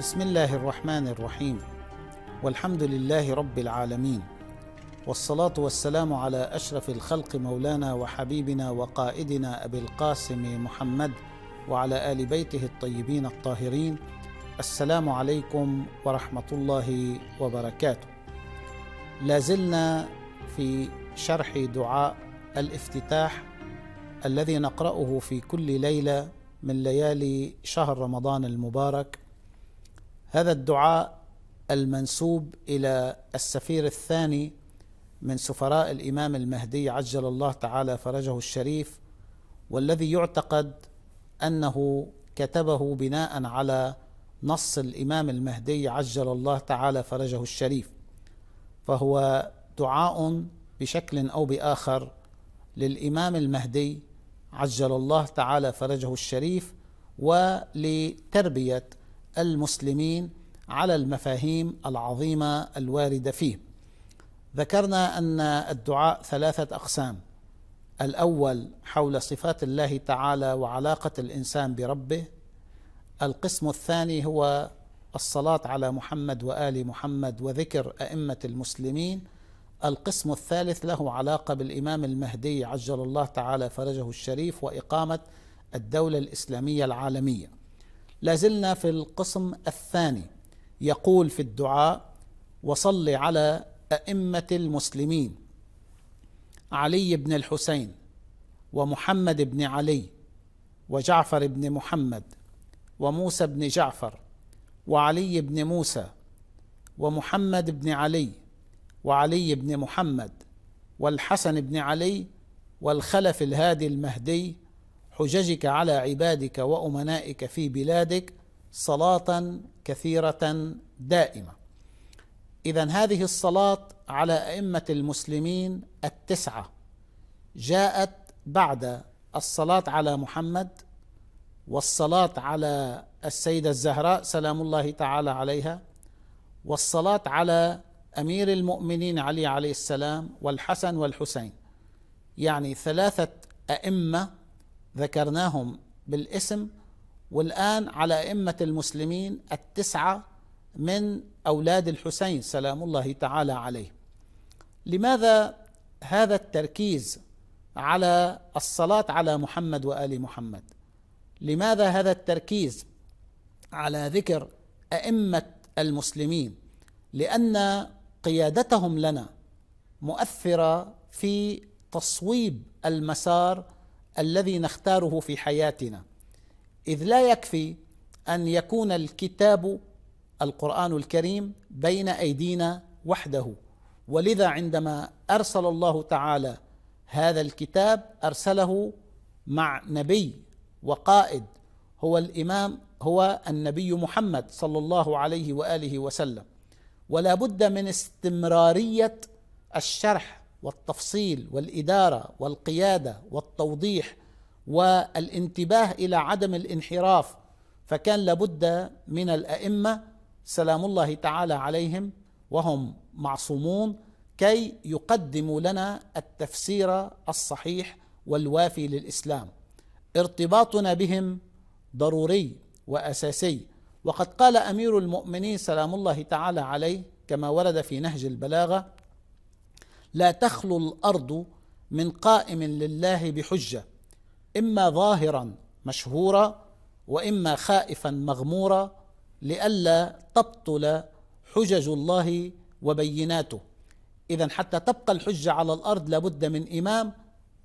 بسم الله الرحمن الرحيم والحمد لله رب العالمين والصلاة والسلام على أشرف الخلق مولانا وحبيبنا وقائدنا أبي القاسم محمد وعلى آل بيته الطيبين الطاهرين السلام عليكم ورحمة الله وبركاته لا زلنا في شرح دعاء الافتتاح الذي نقرأه في كل ليلة من ليالي شهر رمضان المبارك هذا الدعاء المنسوب إلى السفير الثاني من سفراء الإمام المهدي عجل الله تعالى فرجه الشريف والذي يعتقد أنه كتبه بناء على نص الإمام المهدي عجل الله تعالى فرجه الشريف فهو دعاء بشكل أو بآخر للإمام المهدي عجل الله تعالى فرجه الشريف ولتربية المسلمين على المفاهيم العظيمه الوارده فيه. ذكرنا ان الدعاء ثلاثه اقسام. الاول حول صفات الله تعالى وعلاقه الانسان بربه. القسم الثاني هو الصلاه على محمد وال محمد وذكر ائمه المسلمين. القسم الثالث له علاقه بالامام المهدي عجل الله تعالى فرجه الشريف واقامه الدوله الاسلاميه العالميه. لازلنا في القسم الثاني يقول في الدعاء وصل على أئمة المسلمين علي بن الحسين ومحمد بن علي وجعفر بن محمد وموسى بن جعفر وعلي بن موسى ومحمد بن علي وعلي بن محمد والحسن بن علي والخلف الهادي المهدي حججك على عبادك وأمنائك في بلادك صلاة كثيرة دائمة إذا هذه الصلاة على أئمة المسلمين التسعة جاءت بعد الصلاة على محمد والصلاة على السيدة الزهراء سلام الله تعالى عليها والصلاة على أمير المؤمنين علي عليه السلام والحسن والحسين يعني ثلاثة أئمة ذكرناهم بالاسم والآن على أئمة المسلمين التسعة من أولاد الحسين سلام الله تعالى عليه لماذا هذا التركيز على الصلاة على محمد وآل محمد لماذا هذا التركيز على ذكر أئمة المسلمين لأن قيادتهم لنا مؤثرة في تصويب المسار الذي نختاره في حياتنا اذ لا يكفي ان يكون الكتاب القران الكريم بين ايدينا وحده ولذا عندما ارسل الله تعالى هذا الكتاب ارسله مع نبي وقائد هو الامام هو النبي محمد صلى الله عليه واله وسلم ولا بد من استمراريه الشرح والتفصيل والاداره والقياده والتوضيح والانتباه الى عدم الانحراف فكان لابد من الائمه سلام الله تعالى عليهم وهم معصومون كي يقدموا لنا التفسير الصحيح والوافي للاسلام ارتباطنا بهم ضروري واساسي وقد قال امير المؤمنين سلام الله تعالى عليه كما ورد في نهج البلاغه لا تخلو الارض من قائم لله بحجه اما ظاهرا مشهورا واما خائفا مغمورا لئلا تبطل حجج الله وبيناته اذا حتى تبقى الحجه على الارض لابد من امام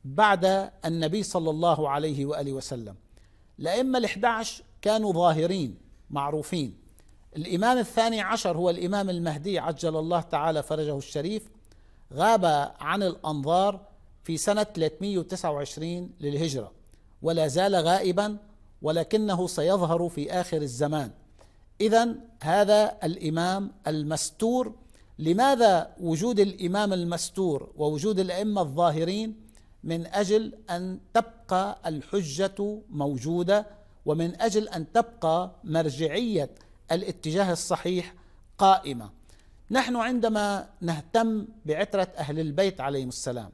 بعد النبي صلى الله عليه واله وسلم الائمه ال11 كانوا ظاهرين معروفين الامام الثاني عشر هو الامام المهدي عجل الله تعالى فرجه الشريف غاب عن الأنظار في سنة 329 للهجرة ولا زال غائبا ولكنه سيظهر في آخر الزمان إذا هذا الإمام المستور لماذا وجود الإمام المستور ووجود الأئمة الظاهرين من أجل أن تبقى الحجة موجودة ومن أجل أن تبقى مرجعية الاتجاه الصحيح قائمه نحن عندما نهتم بعترة أهل البيت عليهم السلام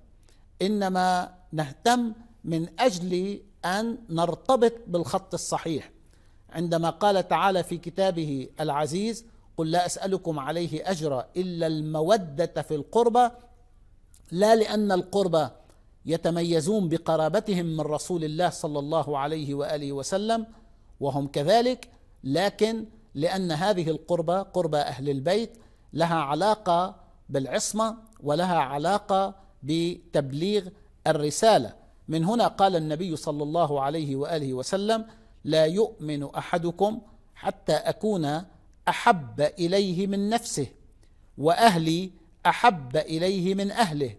إنما نهتم من أجل أن نرتبط بالخط الصحيح عندما قال تعالى في كتابه العزيز قل لا أسألكم عليه أجرا إلا المودة في القربى لا لأن القربى يتميزون بقرابتهم من رسول الله صلى الله عليه وآله وسلم وهم كذلك لكن لأن هذه القربى قربى أهل البيت لها علاقة بالعصمة ولها علاقة بتبليغ الرسالة من هنا قال النبي صلى الله عليه وآله وسلم لا يؤمن أحدكم حتى أكون أحب إليه من نفسه وأهلي أحب إليه من أهله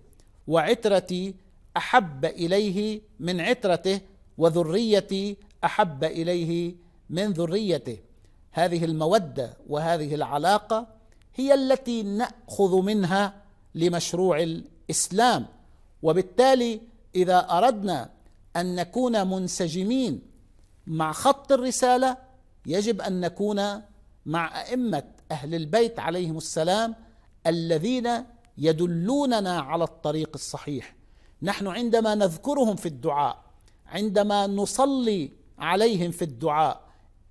وعترتي أحب إليه من عترته وذريتي أحب إليه من ذريته هذه المودة وهذه العلاقة هي التي ناخذ منها لمشروع الاسلام وبالتالي اذا اردنا ان نكون منسجمين مع خط الرساله يجب ان نكون مع ائمه اهل البيت عليهم السلام الذين يدلوننا على الطريق الصحيح نحن عندما نذكرهم في الدعاء عندما نصلي عليهم في الدعاء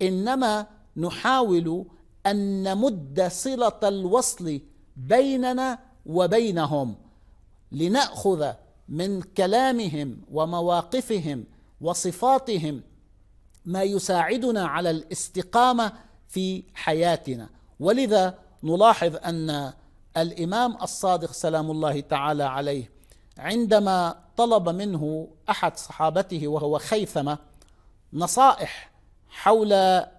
انما نحاول ان نمد صله الوصل بيننا وبينهم لناخذ من كلامهم ومواقفهم وصفاتهم ما يساعدنا على الاستقامه في حياتنا ولذا نلاحظ ان الامام الصادق سلام الله تعالى عليه عندما طلب منه احد صحابته وهو خيثمه نصائح حول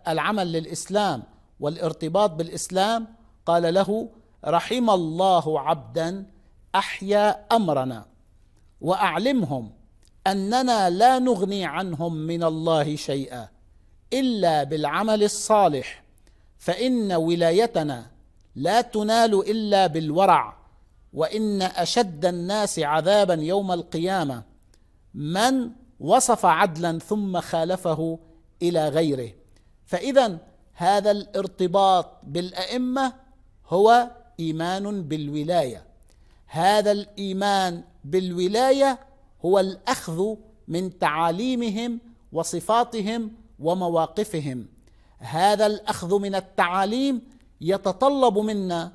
العمل للاسلام والارتباط بالاسلام قال له رحم الله عبدا احيا امرنا واعلمهم اننا لا نغني عنهم من الله شيئا الا بالعمل الصالح فان ولايتنا لا تنال الا بالورع وان اشد الناس عذابا يوم القيامه من وصف عدلا ثم خالفه الى غيره فاذا هذا الارتباط بالائمه هو ايمان بالولايه هذا الايمان بالولايه هو الاخذ من تعاليمهم وصفاتهم ومواقفهم هذا الاخذ من التعاليم يتطلب منا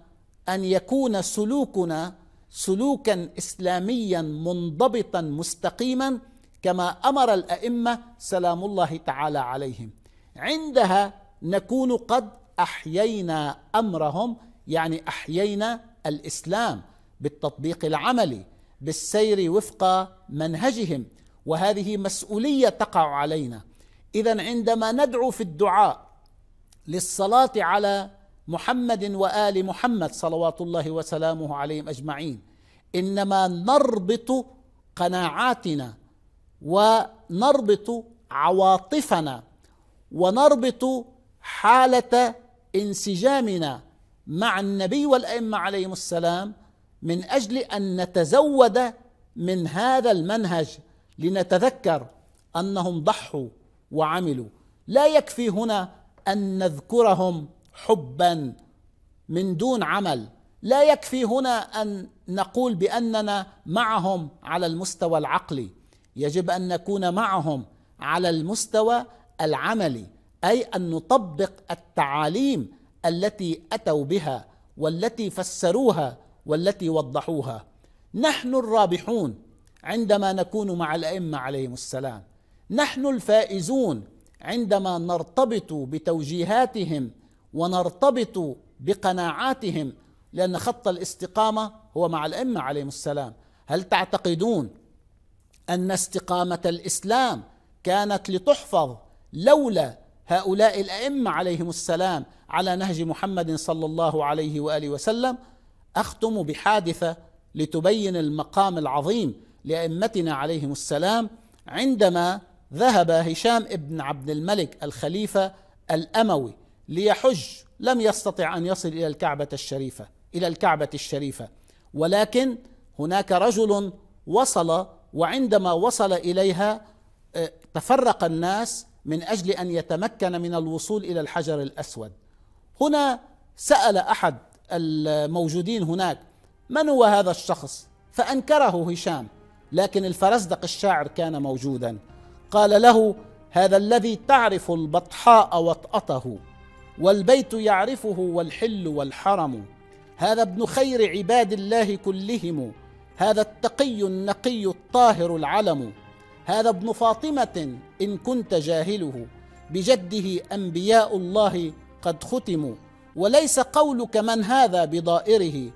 ان يكون سلوكنا سلوكا اسلاميا منضبطا مستقيما كما امر الائمه سلام الله تعالى عليهم عندها نكون قد احيينا امرهم يعني احيينا الاسلام بالتطبيق العملي بالسير وفق منهجهم وهذه مسؤوليه تقع علينا اذا عندما ندعو في الدعاء للصلاه على محمد وال محمد صلوات الله وسلامه عليهم اجمعين انما نربط قناعاتنا ونربط عواطفنا ونربط حالة انسجامنا مع النبي والأئمة عليهم السلام من أجل أن نتزود من هذا المنهج لنتذكر أنهم ضحوا وعملوا لا يكفي هنا أن نذكرهم حبا من دون عمل لا يكفي هنا أن نقول بأننا معهم على المستوى العقلي يجب أن نكون معهم على المستوى العملي اي ان نطبق التعاليم التي اتوا بها والتي فسروها والتي وضحوها نحن الرابحون عندما نكون مع الائمه عليهم السلام نحن الفائزون عندما نرتبط بتوجيهاتهم ونرتبط بقناعاتهم لان خط الاستقامه هو مع الائمه عليهم السلام هل تعتقدون ان استقامه الاسلام كانت لتحفظ لولا هؤلاء الائمه عليهم السلام على نهج محمد صلى الله عليه واله وسلم اختم بحادثه لتبين المقام العظيم لائمتنا عليهم السلام عندما ذهب هشام ابن عبد الملك الخليفه الاموي ليحج لم يستطع ان يصل الى الكعبه الشريفه الى الكعبه الشريفه ولكن هناك رجل وصل وعندما وصل اليها آه، تفرق الناس من اجل ان يتمكن من الوصول الى الحجر الاسود هنا سال احد الموجودين هناك من هو هذا الشخص فانكره هشام لكن الفرزدق الشاعر كان موجودا قال له هذا الذي تعرف البطحاء وطأته والبيت يعرفه والحل والحرم هذا ابن خير عباد الله كلهم هذا التقي النقي الطاهر العلم هذا ابن فاطمة إن كنت جاهله بجده أنبياء الله قد ختموا وليس قولك من هذا بضائره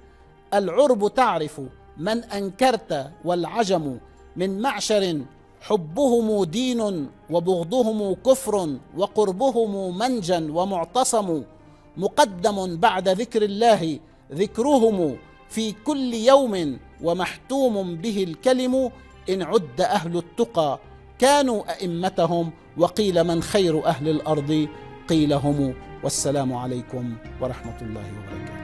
العرب تعرف من أنكرت والعجم من معشر حبهم دين وبغضهم كفر وقربهم منجا ومعتصم مقدم بعد ذكر الله ذكرهم في كل يوم ومحتوم به الكلم إن عد أهل التقى كانوا أئمتهم وقيل من خير أهل الأرض قيل هم والسلام عليكم ورحمة الله وبركاته